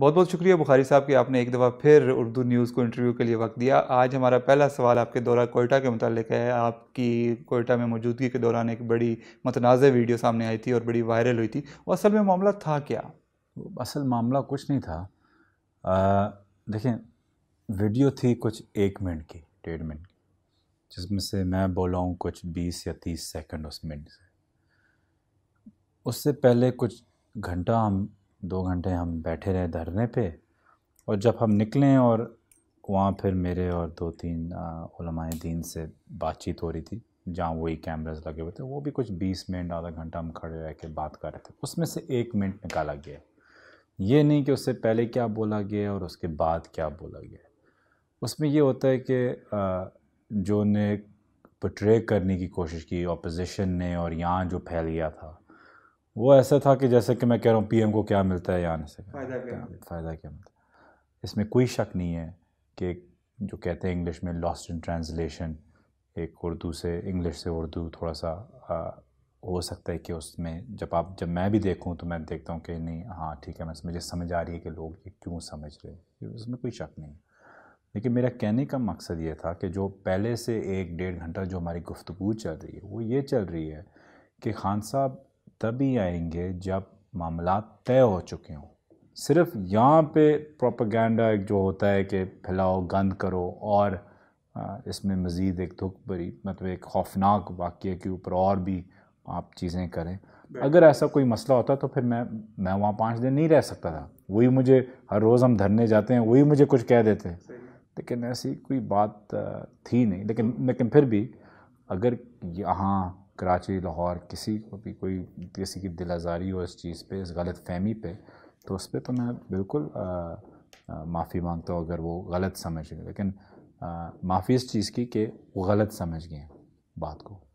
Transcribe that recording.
बहुत बहुत शुक्रिया बुखारी साहब कि आपने एक दफ़ा फिर उर्दू न्यूज़ को इंटरव्यू के लिए वक्त दिया आज हमारा पहला सवाल आपके दौरा कोयटा के मतलब है आपकी कोयटा में मौजूदगी के दौरान एक बड़ी मतनाज़ वीडियो सामने आई थी और बड़ी वायरल हुई थी वो असल में मामला था क्या असल मामला कुछ नहीं था देखें वीडियो थी कुछ एक मिनट की डेढ़ मिनट की जिसमें से मैं बोला हूँ कुछ बीस या तीस सेकेंड उस मिनट से उससे पहले कुछ घंटा हम दो घंटे हम बैठे रहे धरने पे और जब हम निकले और वहाँ फिर मेरे और दो तीन उलमाए दीन से बातचीत हो रही थी जहाँ वही कैमराज लगे हुए थे वो भी कुछ बीस मिनट आधा घंटा हम खड़े रह के बात कर रहे थे उसमें से एक मिनट निकाला गया ये नहीं कि उससे पहले क्या बोला गया और उसके बाद क्या बोला गया उसमें ये होता है कि जो ने पट्रे करने की कोशिश की अपोजिशन ने और यहाँ जो फैल गया था वो ऐसा था कि जैसे कि मैं कह रहा हूँ पीएम को क्या मिलता है यहाँ से फ़ायदा क्या फ़ायदा क्या मिलता है इसमें कोई शक नहीं है कि जो कहते हैं इंग्लिश में लॉस्ट इन ट्रांसलेशन एक उर्दू से इंग्लिश से उर्दू थोड़ा सा आ, हो सकता है कि उसमें जब आप जब मैं भी देखूँ तो मैं देखता हूँ कि नहीं हाँ ठीक है मैं मुझे समझ आ रही है कि लोग ये क्यों समझ रहे हैं उसमें कोई शक नहीं लेकिन मेरा कहने का मकसद ये था कि जो पहले से एक डेढ़ घंटा जो हमारी गुफ्तु चल रही है वो ये चल रही है कि खान साहब तभी आएंगे जब मामला तय हो चुके हों सिर्फ यहाँ पे प्रोपागेंडा एक जो होता है कि फैलाओ गंद करो और इसमें मज़ीद एक दुख भरी मतलब एक खौफनाक वाक्य के ऊपर और भी आप चीज़ें करें अगर ऐसा कोई मसला होता तो फिर मैं मैं वहाँ पाँच दिन नहीं रह सकता था वही मुझे हर रोज़ हम धरने जाते हैं वही मुझे कुछ कह देते हैं लेकिन ऐसी कोई बात थी नहीं लेकिन लेकिन फिर भी अगर यहाँ कराची लाहौर किसी को भी कोई किसी की दिल आज़ारी हो इस चीज़ पे इस गलत फहमी पे तो उस पर तो मैं बिल्कुल माफ़ी मांगता हूँ अगर वो गलत समझ गए लेकिन माफ़ी इस चीज़ की कि वो गलत समझ गए हैं बात को